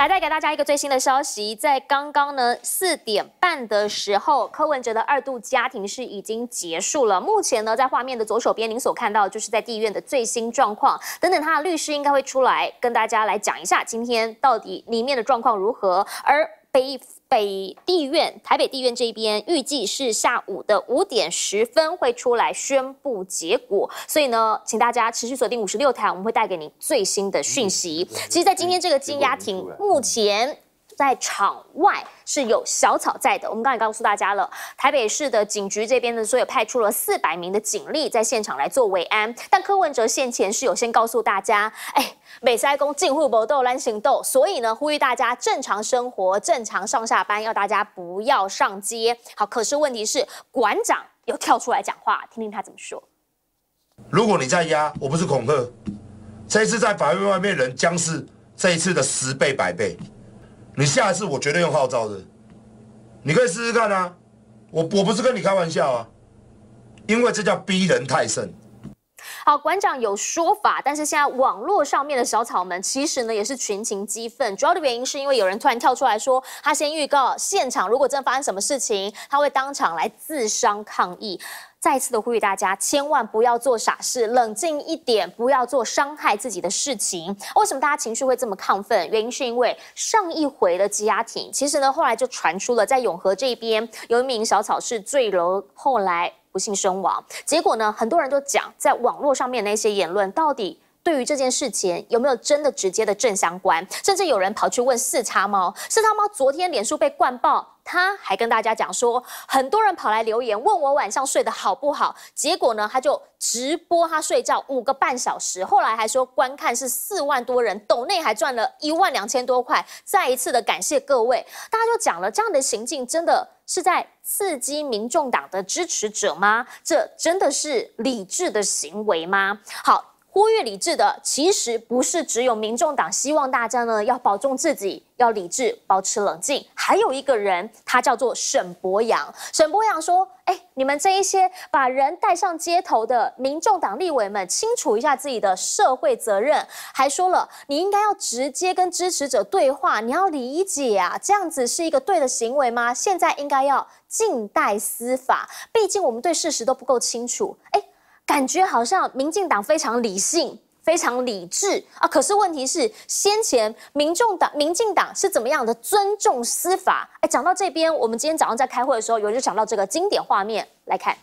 来带给大家一个最新的消息，在刚刚呢四点半的时候，柯文哲的二度家庭是已经结束了。目前呢，在画面的左手边，您所看到就是在地院的最新状况。等等，他的律师应该会出来跟大家来讲一下今天到底里面的状况如何。而北北地院台北地院这边预计是下午的五点十分会出来宣布结果，所以呢，请大家持续锁定五十六台，我们会带给你最新的讯息。其实，在今天这个金押庭目前。在场外是有小草在的。我们刚才告诉大家了，台北市的警局这边呢，所有派出了四百名的警力在现场来做慰安。但柯文哲先前是有先告诉大家，哎，美三公进户搏斗乱行动，所以呢呼吁大家正常生活、正常上下班，要大家不要上街。好，可是问题是馆长又跳出来讲话，听听他怎么说。如果你在压，我不是恐吓，这次在法院外面人将是这一次的十倍、百倍。你下一次我绝对用号召的，你可以试试看啊！我我不是跟你开玩笑啊，因为这叫逼人太甚。好，馆长有说法，但是现在网络上面的小草们其实呢也是群情激愤，主要的原因是因为有人突然跳出来说，他先预告现场，如果真发生什么事情，他会当场来自伤抗议。再次的呼吁大家，千万不要做傻事，冷静一点，不要做伤害自己的事情。为什么大家情绪会这么亢奋？原因是因为上一回的家庭，其实呢，后来就传出了在永和这边有一名小草是坠楼，后来不幸身亡。结果呢，很多人都讲，在网络上面那些言论，到底对于这件事情有没有真的直接的正相关？甚至有人跑去问四叉猫，四叉猫昨天脸书被灌爆。他还跟大家讲说，很多人跑来留言问我晚上睡得好不好，结果呢，他就直播他睡觉五个半小时，后来还说观看是四万多人，斗内还赚了一万两千多块，再一次的感谢各位。大家就讲了，这样的行径真的是在刺激民众党的支持者吗？这真的是理智的行为吗？好，呼吁理智的，其实不是只有民众党，希望大家呢要保重自己，要理智，保持冷静。还有一个人，他叫做沈博阳。沈博阳说：“哎，你们这一些把人带上街头的民众党立委们，清楚一下自己的社会责任。还说了，你应该要直接跟支持者对话，你要理解啊，这样子是一个对的行为吗？现在应该要静待司法，毕竟我们对事实都不够清楚。哎，感觉好像民进党非常理性。”非常理智啊！可是问题是，先前民众党、民进党是怎么样的尊重司法？哎，讲到这边，我们今天早上在开会的时候，有人就讲到这个经典画面来看。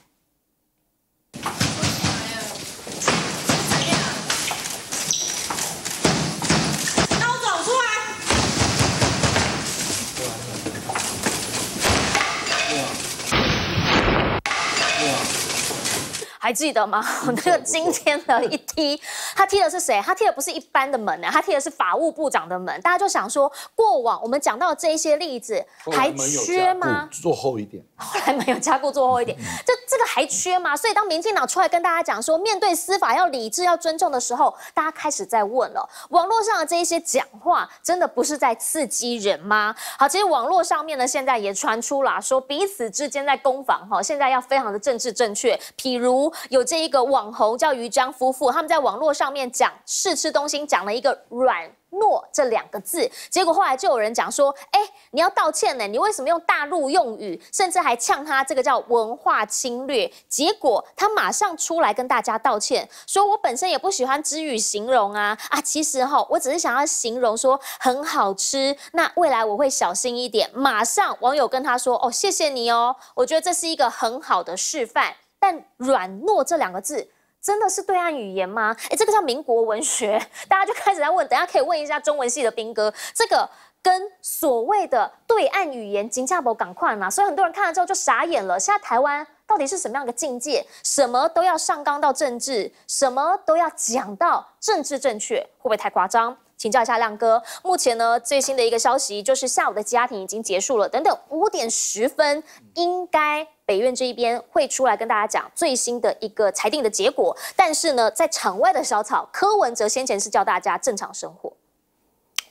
还记得吗？那个今天的一踢，他踢的是谁？他踢的不是一般的门啊，他踢的是法务部长的门。大家就想说，过往我们讲到这一些例子，还缺吗？做厚一点。后来没有加固做厚一点，这这个还缺吗？所以当民进党出来跟大家讲说，面对司法要理智、要尊重的时候，大家开始在问了。网络上的这一些讲话，真的不是在刺激人吗？好，其实网络上面呢，现在也传出了说彼此之间在攻防哈，现在要非常的政治正确。譬如有这一个网红叫于江夫妇，他们在网络上面讲试吃东西，讲了一个软。诺这两个字，结果后来就有人讲说：“哎，你要道歉呢，你为什么用大陆用语？甚至还呛他这个叫文化侵略。”结果他马上出来跟大家道歉，说我本身也不喜欢之语形容啊啊，其实哈，我只是想要形容说很好吃。那未来我会小心一点。马上网友跟他说：“哦，谢谢你哦，我觉得这是一个很好的示范。”但软糯这两个字。真的是对岸语言吗？哎，这个叫民国文学，大家就开始在问。等下可以问一下中文系的兵哥，这个跟所谓的对岸语言金价坡赶快啊，所以很多人看了之后就傻眼了。现在台湾到底是什么样的境界？什么都要上纲到政治，什么都要讲到政治正确，会不会太夸张？请教一下亮哥，目前呢最新的一个消息就是下午的家庭已经结束了，等等五点十分应该。北院这一边会出来跟大家讲最新的一个裁定的结果，但是呢，在场外的小草柯文哲先前是叫大家正常生活，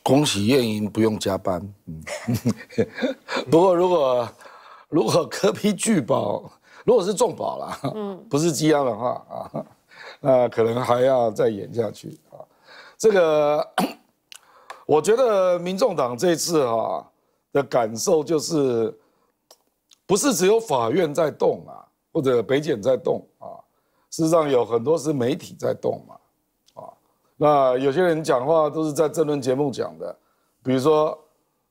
恭喜燕莺不用加班。嗯，不过如果如果柯批拒保，如果是重保了，嗯，不是羁押的话啊，那可能还要再演下去啊。这个我觉得民众党这次哈的感受就是。不是只有法院在动啊，或者北检在动啊，事实上有很多是媒体在动嘛，啊，那有些人讲话都是在政论节目讲的，比如说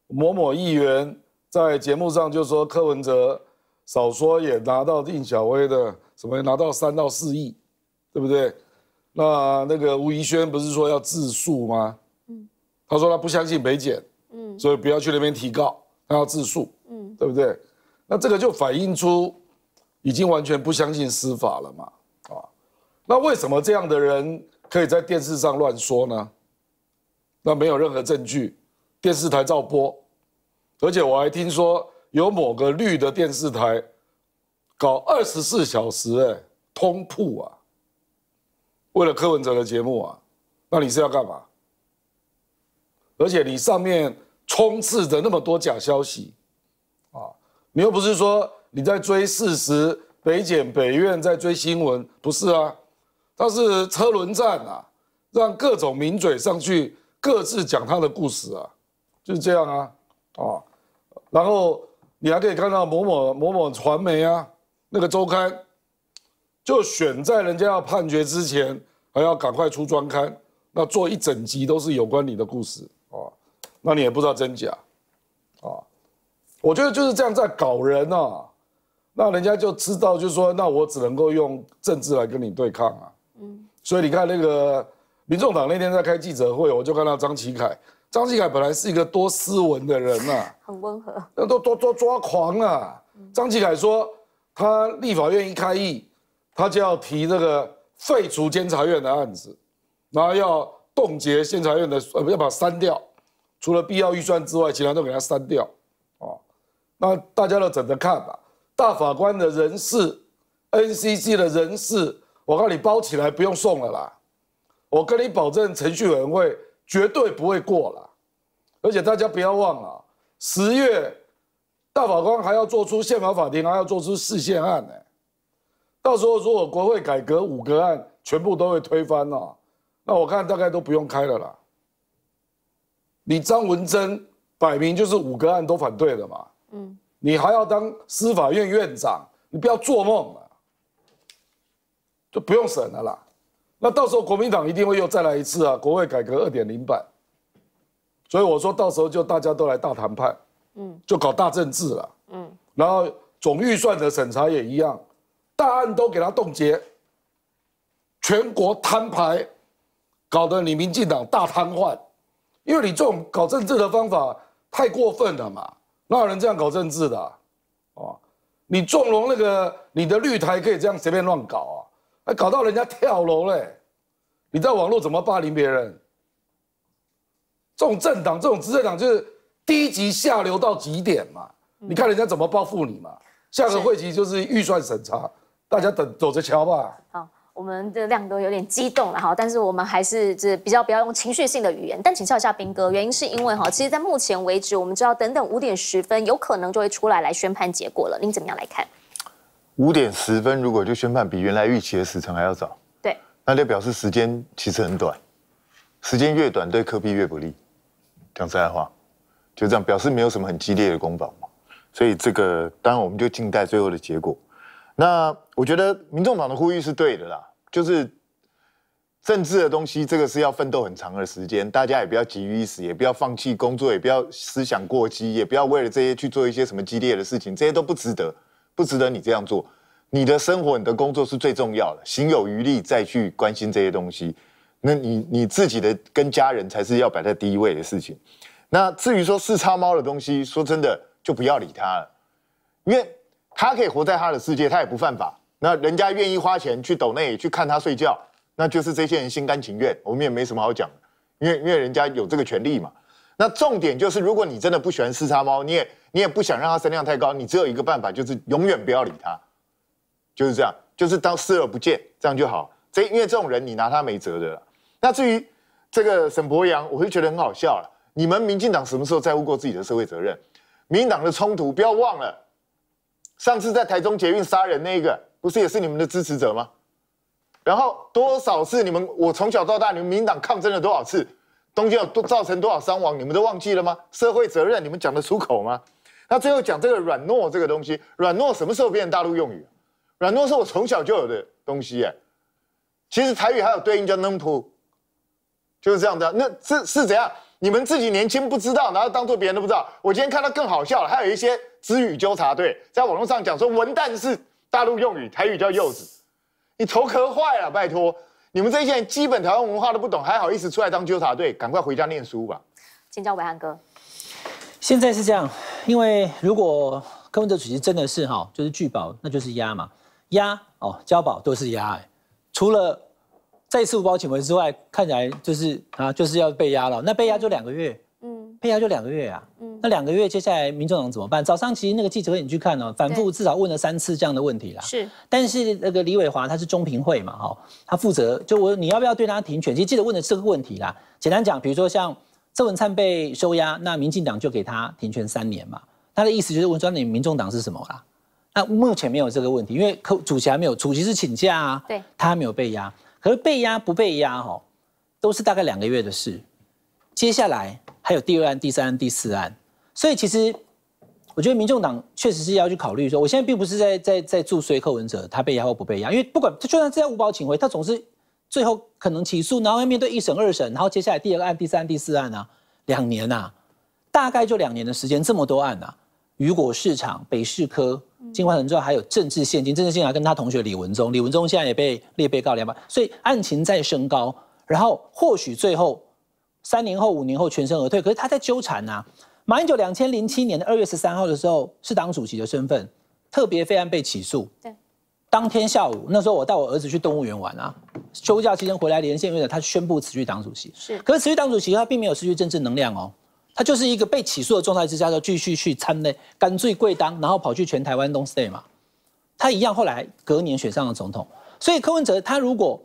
某某议员在节目上就说柯文哲少说也拿到丁小薇的什么拿到三到四亿，对不对？那那个吴宜萱不是说要自诉吗？嗯，他说他不相信北检，嗯，所以不要去那边提告，他要自诉，嗯，对不对？那这个就反映出已经完全不相信司法了嘛？啊，那为什么这样的人可以在电视上乱说呢？那没有任何证据，电视台照播，而且我还听说有某个绿的电视台搞二十四小时哎通铺啊，为了柯文哲的节目啊，那你是要干嘛？而且你上面充斥着那么多假消息。你又不是说你在追事实，北检、北院在追新闻，不是啊？他是车轮战啊，让各种名嘴上去各自讲他的故事啊，就是这样啊啊！然后你还可以看到某某某某传媒啊，那个周刊，就选在人家要判决之前，还要赶快出专刊，那做一整集都是有关你的故事啊，那你也不知道真假。我觉得就是这样在搞人啊，那人家就知道，就是说，那我只能够用政治来跟你对抗啊。嗯，所以你看那个民众党那天在开记者会，我就看到张启凯，张启凯本来是一个多斯文的人啊，很温和，那都都抓抓狂啊。张启凯说，他立法院一开议，他就要提那个废除监察院的案子，然后要冻结监察院的，呃，要把删掉，除了必要预算之外，其他都给他删掉。大家都等着看吧。大法官的人事，NCC 的人事，我告诉你包起来不用送了啦。我跟你保证，程序委员会绝对不会过了。而且大家不要忘了，十月大法官还要做出宪法法庭还要做出释宪案呢。到时候如果国会改革五个案全部都会推翻哦，那我看大概都不用开了啦。你张文珍摆明就是五个案都反对的嘛。你还要当司法院院长？你不要做梦了，就不用审了啦。那到时候国民党一定会又再来一次啊，国会改革二点零版。所以我说，到时候就大家都来大谈判，嗯，就搞大政治了，嗯。然后总预算的审查也一样，大案都给他冻结，全国摊牌，搞得你民进党大瘫痪，因为你这种搞政治的方法太过分了嘛。哪有人这样搞政治的？哦，你纵容那个你的绿台可以这样随便乱搞啊，还搞到人家跳楼嘞！你在网络怎么霸凌别人？这种政党，这种执政党就是低级下流到极点嘛！你看人家怎么报复你嘛？下个会期就是预算审查，大家等走着瞧吧。好。我们的亮哥有点激动了哈，但是我们还是这比较不要用情绪性的语言。但请教一下兵哥，原因是因为哈，其实，在目前为止，我们知道等等五点十分有可能就会出来来宣判结果了。您怎么样来看？五点十分如果就宣判，比原来预期的时程还要早，对，那就表示时间其实很短，时间越短对科比越不利。讲实在话，就这样表示没有什么很激烈的攻防嘛，所以这个当然我们就静待最后的结果。那我觉得民众党的呼吁是对的啦，就是政治的东西，这个是要奋斗很长的时间，大家也不要急于一时，也不要放弃工作，也不要思想过激，也不要为了这些去做一些什么激烈的事情，这些都不值得，不值得你这样做。你的生活、你的工作是最重要的，行有余力再去关心这些东西。那你你自己的跟家人才是要摆在第一位的事情。那至于说四叉猫的东西，说真的就不要理他了，因为。他可以活在他的世界，他也不犯法。那人家愿意花钱去抖内去看他睡觉，那就是这些人心甘情愿，我们也没什么好讲的，因为因为人家有这个权利嘛。那重点就是，如果你真的不喜欢四杀猫，你也你也不想让它身量太高，你只有一个办法，就是永远不要理它，就是这样，就是当视而不见，这样就好。这因为这种人，你拿他没辙的了。那至于这个沈博阳，我就觉得很好笑了。你们民进党什么时候在乎过自己的社会责任？民进党的冲突不要忘了。上次在台中捷运杀人那个，不是也是你们的支持者吗？然后多少次你们，我从小到大你们民党抗争了多少次，东京有多造成多少伤亡，你们都忘记了吗？社会责任你们讲得出口吗？那最后讲这个软糯这个东西，软糯什么时候变成大陆用语？软糯是我从小就有的东西耶。其实台语还有对应叫嫩土，就是这样的。那是是怎样？你们自己年轻不知道，然后当做别人都不知道。我今天看到更好笑了，还有一些。资语纠察队在网络上讲说，文旦是大陆用语，台语叫柚子。你头壳坏了，拜托，你们这些人基本台湾文化都不懂，还好意思出来当纠察队？赶快回家念书吧。先叫伟汉哥，现在是这样，因为如果柯文哲主席真的是哈，就是拒保，那就是押嘛，押哦，交保都是押。除了在次五保请回之外，看起来就是啊，就是要被押了。那被押就两个月。被押就两个月啊，嗯，那两个月接下来民众党怎么办？早上其实那个记者会你去看哦，反复至少问了三次这样的问题啦。是，但是那个李伟华他是中评会嘛，哈，他负责就我你要不要对他停权？其实记者问的这个问题啦，简单讲，比如说像郑文灿被收押，那民进党就给他停权三年嘛。他的意思就是，文章你民众党是什么啦？那目前没有这个问题，因为可主席还没有，主席是请假啊，对，他还没有被押，可是被押不被押哈，都是大概两个月的事。接下来还有第二案、第三案、第四案，所以其实我觉得民众党确实是要去考虑说，我现在并不是在在在注税柯文哲他被压或不被压，因为不管他就算现在无保请回，他总是最后可能起诉，然后要面对一审、二审，然后接下来第二个案、第三案、第四案啊，两年啊，大概就两年的时间，这么多案啊，雨果市场、北市科、金管城知还有政治现金，政治现金还跟他同学李文忠，李文忠现在也被列被告两百，所以案情在升高，然后或许最后。三年后、五年后全身而退，可是他在纠缠呐。马英九两千零七年的二月十三号的时候，是党主席的身份，特别费案被起诉。对，当天下午那时候，我带我儿子去动物园玩啊，休假期间回来连线，因了他宣布辞去党主席。是，可是辞去党主席，他并没有失去政治能量哦，他就是一个被起诉的状态之下，就继续去参内，干脆跪当，然后跑去全台湾东 stay 嘛。他一样，后来隔年选上了总统。所以柯文哲他如果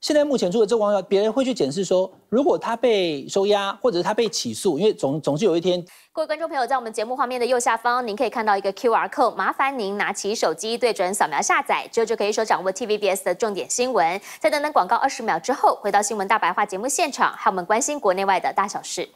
现在目前出了这光效，别人会去检视说，如果他被收押，或者是他被起诉，因为总总是有一天。各位观众朋友，在我们节目画面的右下方，您可以看到一个 Q R code，麻烦您拿起手机对准扫描下载，这就可以说掌握 T V B S 的重点新闻。再等等广告二十秒之后，回到新闻大白话节目现场，有我们关心国内外的大小事。